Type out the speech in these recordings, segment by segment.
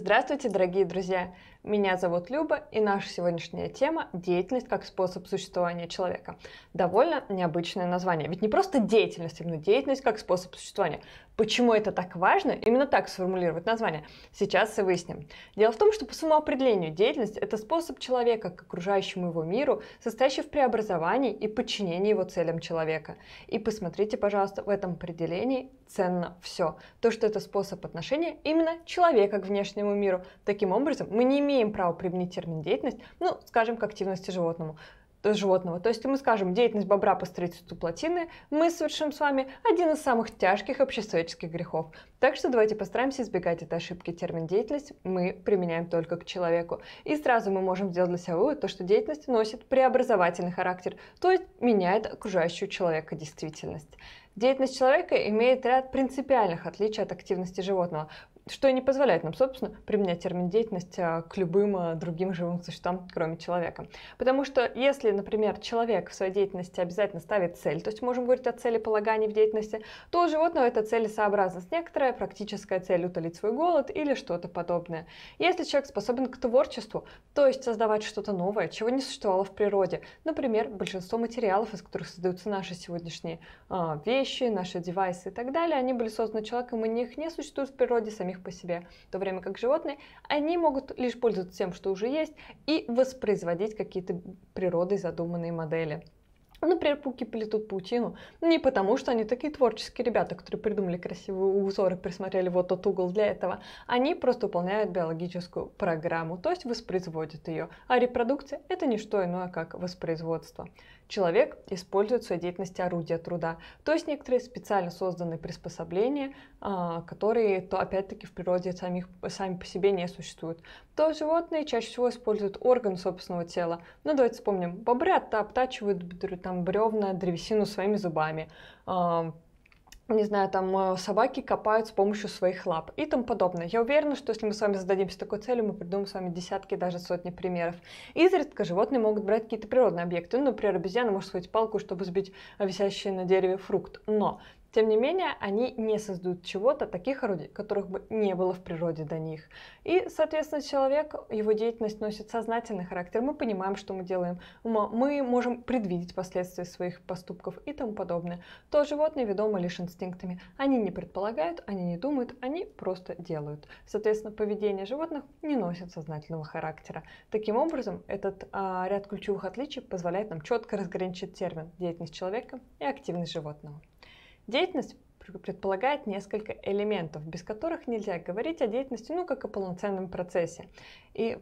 Здравствуйте, дорогие друзья! Меня зовут Люба, и наша сегодняшняя тема – деятельность как способ существования человека. Довольно необычное название. Ведь не просто деятельность, а но деятельность как способ существования. Почему это так важно? Именно так сформулировать название. Сейчас и выясним. Дело в том, что по самоопределению деятельность – это способ человека к окружающему его миру, состоящий в преобразовании и подчинении его целям человека. И посмотрите, пожалуйста, в этом определении ценно все. То, что это способ отношения именно человека к внешнему миру. Таким образом, мы не имеем права применить термин деятельность, ну, скажем, к активности животному э, животного. То есть мы скажем, деятельность бобра по строительству плотины, мы совершим с вами один из самых тяжких общественных грехов. Так что давайте постараемся избегать этой ошибки. Термин «деятельность» мы применяем только к человеку. И сразу мы можем сделать для себя вывод, то, что деятельность носит преобразовательный характер, то есть меняет окружающую человека действительность. Деятельность человека имеет ряд принципиальных отличий от активности животного что и не позволяет нам, собственно, применять термин деятельность а, к любым а, другим живым существам, кроме человека. Потому что если, например, человек в своей деятельности обязательно ставит цель, то есть можем говорить о цели полагания в деятельности, то у животного эта с некоторая практическая цель утолить свой голод или что-то подобное. Если человек способен к творчеству, то есть создавать что-то новое, чего не существовало в природе, например, большинство материалов, из которых создаются наши сегодняшние а, вещи, наши девайсы и так далее, они были созданы человеком, и них не существует в природе самих самих по себе, в то время как животные, они могут лишь пользоваться тем, что уже есть, и воспроизводить какие-то природой задуманные модели. Например, пауки плетут паутину не потому, что они такие творческие ребята, которые придумали красивые узоры, присмотрели вот тот угол для этого. Они просто выполняют биологическую программу, то есть воспроизводят ее. А репродукция – это не что иное, как воспроизводство человек использует в своей деятельности орудия труда. То есть некоторые специально созданные приспособления, а, которые, то опять-таки, в природе самих, сами по себе не существуют. То животные чаще всего используют орган собственного тела. Ну, давайте вспомним, бобры обтачивают там бревна, древесину своими зубами. А, не знаю, там э, собаки копают с помощью своих лап и тому подобное. Я уверена, что если мы с вами зададимся такой целью, мы придумаем с вами десятки, даже сотни примеров. Изредка животные могут брать какие-то природные объекты. Ну, например, обезьяна может схватить палку, чтобы сбить висящий на дереве фрукт. Но тем не менее, они не создают чего-то, таких орудий, которых бы не было в природе до них. И, соответственно, человек, его деятельность носит сознательный характер, мы понимаем, что мы делаем, мы можем предвидеть последствия своих поступков и тому подобное. То животные ведомы лишь инстинктами. Они не предполагают, они не думают, они просто делают. Соответственно, поведение животных не носит сознательного характера. Таким образом, этот а, ряд ключевых отличий позволяет нам четко разграничить термин «деятельность человека» и «активность животного». Деятельность предполагает несколько элементов, без которых нельзя говорить о деятельности, ну, как о полноценном процессе. И,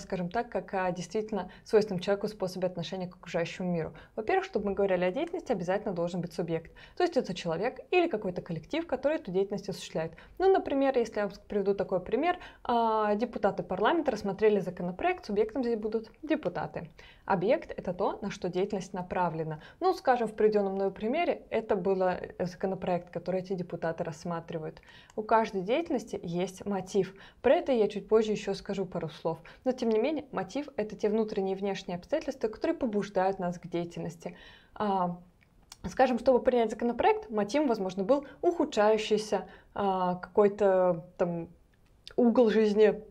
скажем так, как о действительно свойственном человеку способе отношения к окружающему миру. Во-первых, чтобы мы говорили о деятельности, обязательно должен быть субъект. То есть это человек или какой-то коллектив, который эту деятельность осуществляет. Ну, например, если я вам приведу такой пример, а, депутаты парламента рассмотрели законопроект, субъектом здесь будут депутаты. Объект – это то, на что деятельность направлена. Ну, скажем, в приведенном мной примере, это был э, законопроект, который эти депутаты рассматривают. У каждой деятельности есть мотив. Про это я чуть позже еще скажу пару слов. Но, тем не менее, мотив – это те внутренние и внешние обстоятельства, которые побуждают нас к деятельности. А, скажем, чтобы принять законопроект, мотив, возможно, был ухудшающийся а, какой-то там угол жизни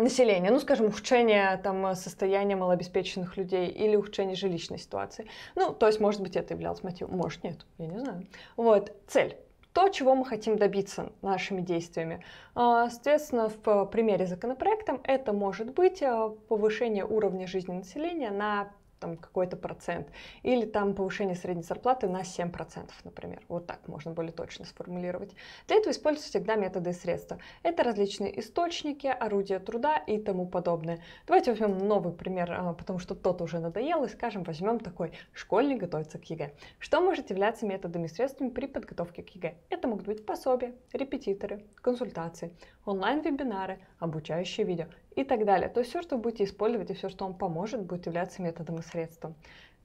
населения, ну, скажем, ухудшение там, состояния малообеспеченных людей или ухудшение жилищной ситуации. Ну, то есть, может быть, это являлось мотивом, может, нет, я не знаю. Вот, цель то, чего мы хотим добиться нашими действиями. А, соответственно, в примере законопроектом это может быть а, повышение уровня жизни населения на там какой-то процент, или там повышение средней зарплаты на 7%, например. Вот так можно более точно сформулировать. Для этого используются всегда методы и средства. Это различные источники, орудия труда и тому подобное. Давайте возьмем новый пример, а, потому что тот уже надоел, и скажем, возьмем такой «школьник готовится к ЕГЭ». Что может являться методами и средствами при подготовке к ЕГЭ? Это могут быть пособия, репетиторы, консультации, онлайн-вебинары, обучающие видео и так далее. То есть все, что будете использовать и все, что вам поможет, будет являться методом и средством.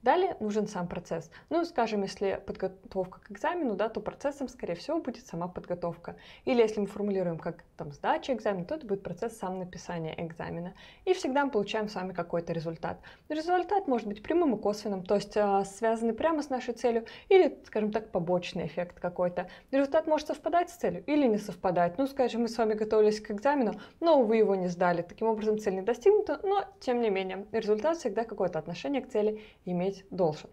Далее нужен сам процесс. Ну, скажем, если подготовка к экзамену, да, то процессом, скорее всего, будет сама подготовка. Или если мы формулируем как там сдача экзамена, то это будет процесс сам написания экзамена. И всегда мы получаем с вами какой-то результат. Результат может быть прямым и косвенным, то есть а, связанный прямо с нашей целью, или, скажем так, побочный эффект какой-то. Результат может совпадать с целью или не совпадать. Ну, скажем, мы с вами готовились к экзамену, но вы его не сдали. Таким образом, цель не достигнута, но, тем не менее, результат всегда какое-то отношение к цели имеет уметь должен.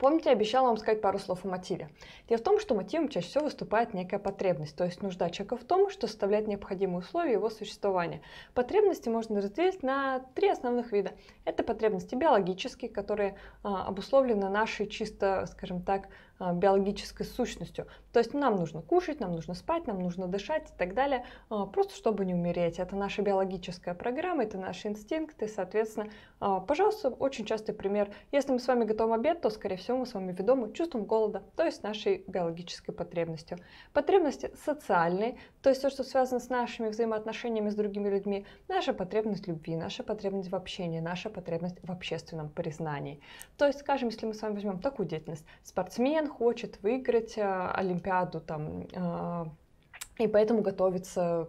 Помните, я обещала вам сказать пару слов о мотиве. Дело в том, что мотивом чаще всего выступает некая потребность, то есть нужда человека в том, что составляет необходимые условия его существования. Потребности можно разделить на три основных вида. Это потребности биологические, которые а, обусловлены нашей чисто, скажем так, а, биологической сущностью. То есть нам нужно кушать, нам нужно спать, нам нужно дышать и так далее, а, просто чтобы не умереть. Это наша биологическая программа, это наши инстинкты, соответственно, а, пожалуйста, очень частый пример. Если мы с вами готовим обед, то, скорее всего, мы с вами ведомы чувством голода, то есть нашей биологической потребностью. Потребности социальные, то есть то, что связано с нашими взаимоотношениями с другими людьми, наша потребность любви, наша потребность в общении, наша потребность в общественном признании. То есть, скажем, если мы с вами возьмем такую деятельность, спортсмен, хочет выиграть э, Олимпиаду там, э, и поэтому готовится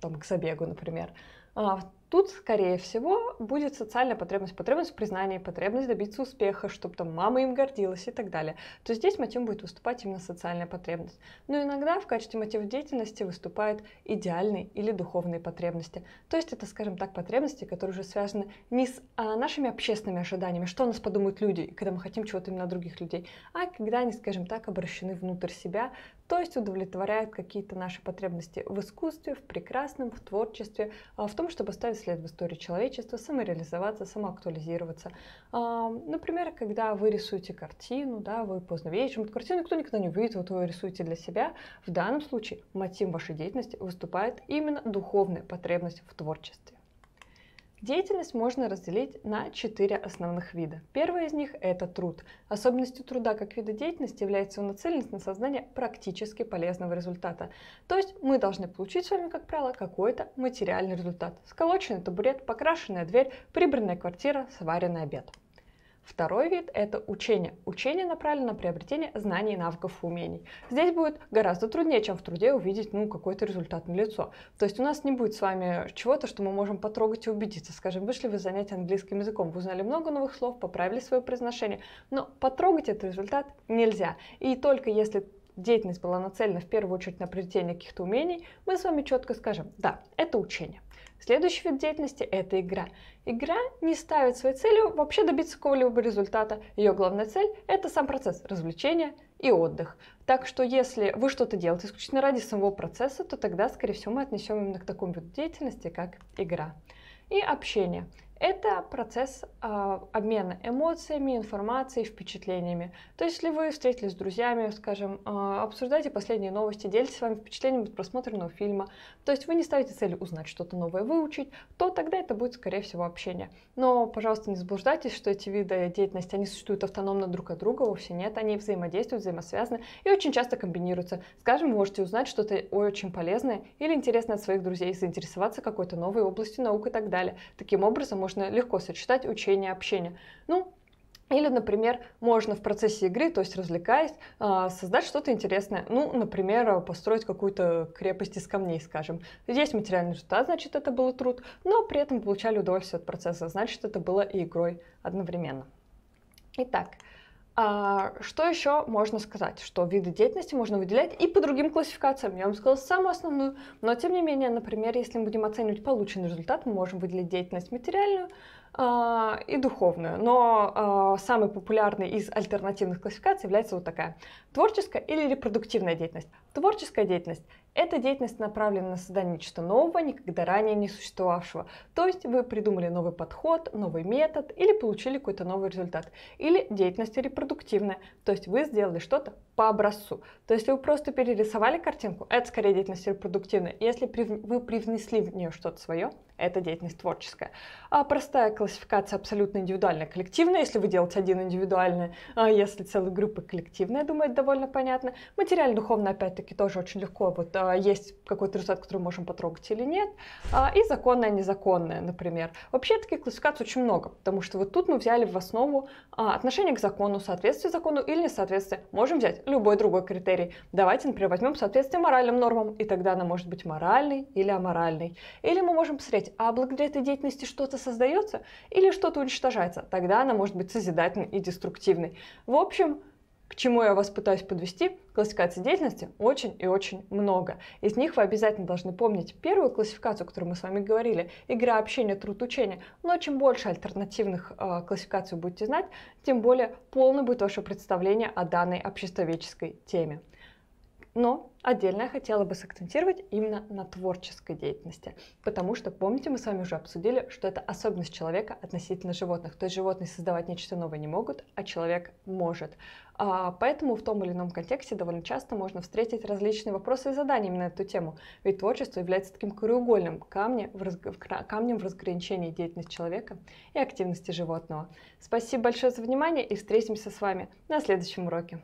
там, к забегу, например. А, Тут, скорее всего, будет социальная потребность, потребность в признании, потребность добиться успеха, чтобы там мама им гордилась и так далее. То здесь мотивом будет выступать именно социальная потребность. Но иногда в качестве мотива деятельности выступают идеальные или духовные потребности. То есть это, скажем так, потребности, которые уже связаны не с а, нашими общественными ожиданиями, что у нас подумают люди, когда мы хотим чего-то именно других людей, а когда они, скажем так, обращены внутрь себя, то есть удовлетворяют какие-то наши потребности в искусстве, в прекрасном, в творчестве, а, в том, чтобы ставить 15 лет в истории человечества, самореализоваться, самоактуализироваться. А, например, когда вы рисуете картину, да, вы поздно вечером эту картину никто никогда не увидит, вот вы рисуете для себя. В данном случае мотив вашей деятельности выступает именно духовная потребность в творчестве. Деятельность можно разделить на четыре основных вида. Первый из них – это труд. Особенностью труда как вида деятельности является его нацеленность на создание практически полезного результата. То есть мы должны получить с вами, как правило, какой-то материальный результат. Сколоченный табурет, покрашенная дверь, прибранная квартира, сваренный обед. Второй вид – это учение. Учение направлено на приобретение знаний, навыков и умений. Здесь будет гораздо труднее, чем в труде увидеть ну, какой-то результат на лицо. То есть у нас не будет с вами чего-то, что мы можем потрогать и убедиться. Скажем, вышли вы занять английским языком, вы узнали много новых слов, поправили свое произношение, но потрогать этот результат нельзя. И только если деятельность была нацелена в первую очередь на приобретение каких-то умений, мы с вами четко скажем, да, это учение. Следующий вид деятельности – это игра. Игра не ставит своей целью вообще добиться какого-либо результата. Ее главная цель – это сам процесс развлечения и отдых. Так что если вы что-то делаете исключительно ради самого процесса, то тогда, скорее всего, мы отнесем именно к такому виду деятельности, как игра. И общение. Это процесс э, обмена эмоциями, информацией, впечатлениями. То есть, если вы встретились с друзьями, скажем, э, а, обсуждаете последние новости, делитесь с вами впечатлениями от просмотренного фильма, то есть вы не ставите цель узнать что-то новое, выучить, то тогда это будет, скорее всего, общение. Но, пожалуйста, не заблуждайтесь, что эти виды деятельности, они существуют автономно друг от друга, вовсе нет, они взаимодействуют, взаимосвязаны и очень часто комбинируются. Скажем, вы можете узнать что-то очень полезное или интересное от своих друзей, заинтересоваться какой-то новой областью наук и так далее. Таким образом, можно легко сочетать учение и общение. Ну, или, например, можно в процессе игры, то есть развлекаясь, а, создать что-то интересное. Ну, например, построить какую-то крепость из камней, скажем. Есть материальный результат, значит, это был труд, но при этом получали удовольствие от процесса, значит, это было и игрой одновременно. Итак, а что еще можно сказать? Что виды деятельности можно выделять и по другим классификациям. Я вам сказала самую основную, но тем не менее, например, если мы будем оценивать полученный результат, мы можем выделить деятельность материальную э, и духовную. Но э, а, самый популярный из альтернативных классификаций является вот такая. Творческая или репродуктивная деятельность. Творческая деятельность эта деятельность направлена на создание чего-то нового, никогда ранее не существовавшего. То есть вы придумали новый подход, новый метод или получили какой-то новый результат. Или деятельность репродуктивная, то есть вы сделали что-то по образцу. То есть если вы просто перерисовали картинку, это скорее деятельность репродуктивная. Если вы привнесли в нее что-то свое, это деятельность творческая. А простая классификация абсолютно индивидуальная, коллективная, если вы делаете один индивидуальный, а если целая группа коллективная, думаю, довольно понятно. Материально, духовно, опять-таки, тоже очень легко. Вот а, есть какой-то результат, который можем потрогать или нет. А, и законное, незаконное, например. Вообще таких классификаций очень много, потому что вот тут мы взяли в основу а, отношение к закону, соответствие закону или несоответствие. Можем взять любой другой критерий. Давайте, например, возьмем соответствие моральным нормам, и тогда она может быть моральной или аморальной. Или мы можем посмотреть, деятельность, а благодаря этой деятельности что-то создается или что-то уничтожается, тогда она может быть созидательной и деструктивной. В общем, к чему я вас пытаюсь подвести, классификаций деятельности очень и очень много. Из них вы обязательно должны помнить первую классификацию, о которой мы с вами говорили, игра, общение, труд, учение. Но чем больше альтернативных э, классификаций будете знать, тем более полное будет ваше представление о данной обществоведческой теме. Но Отдельно я хотела бы сакцентировать именно на творческой деятельности, потому что, помните, мы с вами уже обсудили, что это особенность человека относительно животных. То есть животные создавать нечто новое не могут, а человек может. А, поэтому в том или ином контексте довольно часто можно встретить различные вопросы и задания именно на эту тему. Ведь творчество является таким краеугольным камнем в, разг... камнем в разграничении деятельности человека и активности животного. Спасибо большое за внимание и встретимся с вами на следующем уроке.